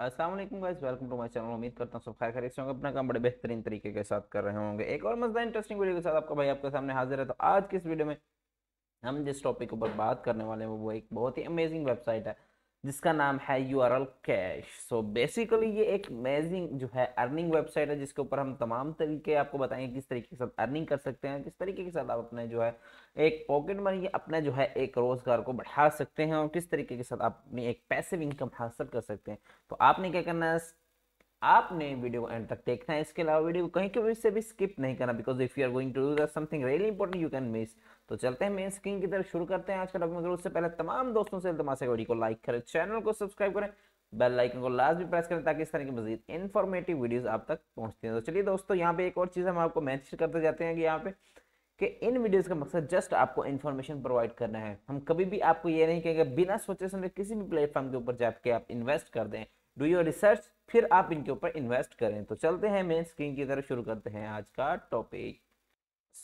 Aslam guys welcome to my channel उम्मीद करता हूँ सब खैर खरीद होंगे अपना काम बड़े बेहतरीन तरीके के साथ कर रहे होंगे एक और मजा इंटरेस्टिंग वीडियो के साथ आपका भाई आपके सामने हाजिर है तो आज की इस वीडियो में हम जिस टॉपिक ऊपर बात करने वाले हैं वो एक बहुत ही अमेजिंग वेबसाइट है जिसका नाम है U R L cash so basically ये एक अमेजिंग जो है अर्निंग वेबसाइट है जिसके ऊपर हम तमाम तरीके आपको बताएंगे किस तरीके के साथ अर्निंग कर सकते हैं किस तरीके के साथ आप अपने जो है एक पॉकेट मनी अपने जो है एक रोजगार को बढ़ा सकते हैं और किस तरीके के साथ आप अपनी एक पैसिव इनकम हासिल कर सकते हैं तो आपने क्या करना है आपने वीडियो को एंड तक देखना है इसके अलावा वीडियो को कहीं के से भी स्किप नहीं करना because if you are going to do something really important you can miss तो चलते हैं मेन स्क्रीन की तरफ शुरू करते हैं आज का टॉपिक मगर उससे पहले तमाम दोस्तों से तमाशा वीडियो को लाइक करें चैनल को सब्सक्राइब करें बेल आइकन को लास्ट भी प्रेस करें ताकि इस तरह की मजीद इन्फॉर्मेटिव वीडियोज आप तक पहुंचती हैं तो चलिए दोस्तों यहाँ पे एक और चीज़ हम आपको मैंशन करते जाते हैं कि यहाँ पे कि इन वीडियोस का मकसद जस्ट आपको इन्फॉर्मेशन प्रोवाइड करना है हम कभी भी आपको ये नहीं कहेंगे बिना सोचे समझे किसी भी प्लेटफॉर्म के ऊपर जाके आप इन्वेस्ट कर दें डू योर रिसर्च फिर आप इनके ऊपर इन्वेस्ट करें तो चलते हैं मेन स्क्रीन की तरफ शुरू करते हैं आज का टॉपिक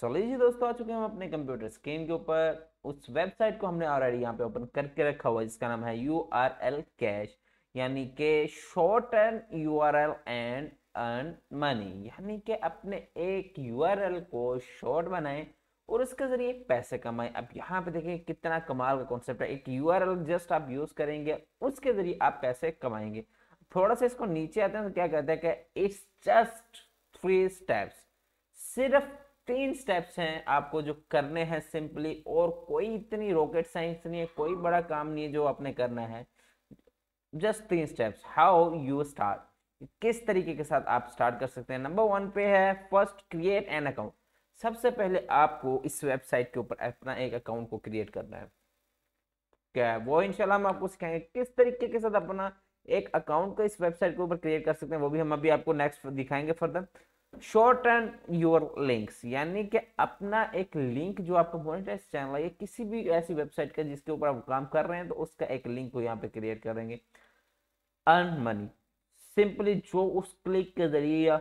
सो लीजिए दोस्तों आ चुके हैं हम अपने कंप्यूटर स्क्रीन के ऊपर उस वेबसाइट को हमने ऑलरेडी यहाँ पे ओपन करके रखा हुआ है जिसका नाम है यू आर एल कैश यानी के short N U R L and earn money यानी के अपने एक यू आर एल को शॉर्ट बनाए और उसके जरिए पैसे कमाएं अब यहाँ पे देखें कितना कमाल का कॉन्सेप्ट है एक यू आर एल जस्ट आप यूज़ करेंगे उसके जरिए आप पैसे कमाएंगे थोड़ा सा इसको नीचे आते हैं तो क्या कहते हैं कि इट्स जस्ट थ्री स्टेप्स सिर्फ तीन स्टेप्स हैं आपको जो करने हैं सिंपली और कोई इतनी रॉकेट साइंस नहीं है कोई बड़ा काम नहीं है जो आपने करना है जस्ट तीन स्टेप्स हाउ यू स्टार्ट किस तरीके के साथ आप स्टार्ट कर सकते हैं नंबर वन पे है फर्स्ट क्रिएट एन अकाउंट सबसे पहले आपको इस वेबसाइट के ऊपर अपना एक अकाउंट को क्रिएट करना है क्या है वो इंशाल्लाह हम आपको सिखाएंगे किस तरीके के साथ अपना एक अकाउंट को इस वेबसाइट के ऊपर क्रिएट कर सकते हैं वो भी हम अभी आपको नेक्स्ट दिखाएंगे further short and your links यानी कि अपना एक लिंक जो आपका मोनिटाइज चैनल है किसी भी ऐसी वेबसाइट का जिसके ऊपर आप काम कर रहे हैं तो उसका एक लिंक को यहाँ पे क्रिएट करेंगे अर्न मनी सिंपली जो उस क्लिक के जरिए या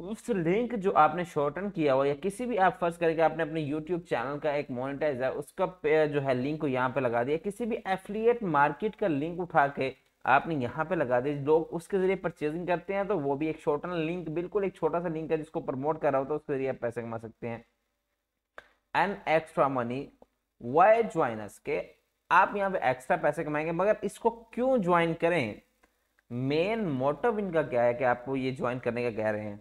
उस लिंक जो आपने शॉर्टन किया हुआ या किसी भी आप फर्स्ट करके आपने अपने यूट्यूब चैनल का एक मोनिटाइज है उसका जो है लिंक को यहाँ पे लगा दिया किसी भी एफिलिएट मार्केट का लिंक उठा के आपने यहाँ पे लगा दिया लोग उसके जरिए परचेजिंग करते हैं तो वो भी एक शॉर्टन लिंक बिल्कुल एक छोटा सा लिंक है जिसको प्रमोट कर रहा हो तो उसके जरिए आप पैसे कमा सकते हैं and extra money why join us के आप यहाँ पे एक्स्ट्रा पैसे कमाएंगे मगर इसको क्यों ज्वाइन करें मेन मोटिव इनका क्या है कि आपको ये ज्वाइन करने का कह रहे हैं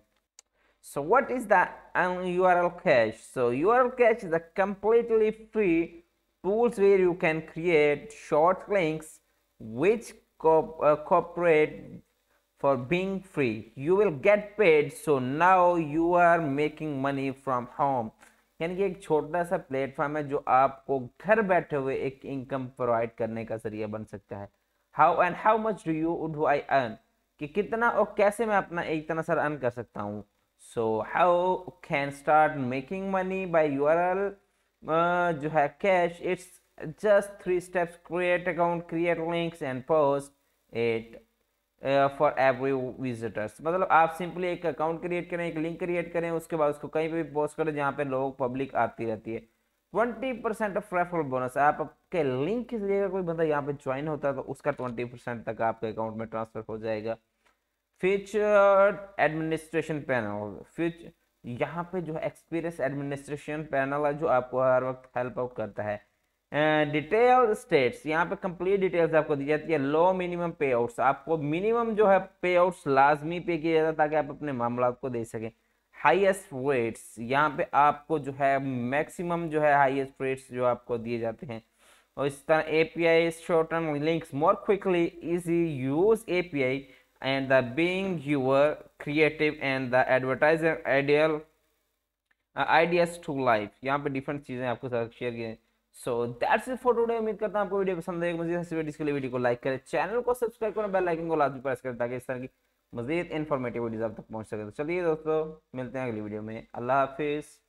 So what is the URL cache? So URL cache is a completely free tools where you can create short links which co uh, cooperate for being free. You will get paid. So now you are making money from home. यानी कि एक छोटा सा platform है जो आपको घर बैठे हुए एक इनकम प्रोवाइड करने का जरिया बन सकता है how and how much do you do I earn कि कितना और कैसे मैं अपना एक तरह सर अर्न कर सकता हूँ so how can start making money by url L जो है cash it's just three steps create account create links and post it for every visitors मतलब आप सिंपली एक अकाउंट क्रिएट करें एक लिंक क्रिएट करें उसके बाद उसको कहीं पर भी पोस्ट करें जहाँ पर लोग पब्लिक आती रहती है twenty percent of referral bonus आपके लिंक के जरिए कोई बंदा यहाँ पे ज्वाइन होता है तो उसका ट्वेंटी परसेंट तक आपके अकाउंट में ट्रांसफर हो जाएगा फ्यूचर एडमिनिस्ट्रेशन पैनल फ्यूचर यहाँ पे जो है एक्सपीरियंस एडमिनिस्ट्रेशन पैनल है जो आपको हर वक्त हेल्प आउट करता है डिटेल स्टेट्स यहाँ पे कंप्लीट डिटेल्स आपको दी जाती है लो मिनिमम पे आउट्स आपको मिनिमम जो है पे आउट्स लाजमी पे किया जाता है ताकि आप अपने मामला को दे सकें हाइस्ट रेट्स यहाँ पे आपको जो है मैक्सिमम जो है हाईएस्ट रेट्स जो आपको दिए जाते हैं और इस तरह A P I short term links more quickly easy use A P I and the being your creative and the advertiser ideal ideas to life यहाँ पे डिफरेंट चीज़ें आपके साथ शेयर की so that's it for today उम्मीद करता हूँ आपको वीडियो पसंद आएगी मजीद के लिए वीडियो को लाइक करें चैनल को सब्सक्राइब करें बेल आइकन को लाजमी प्रेस करें ताकि इस तरह की मजीद इन्फॉर्मेटिव वीडियोज आप तक पहुँच सके तो चलिए दोस्तों मिलते हैं अगली वीडियो में अल्लाह हाफिज़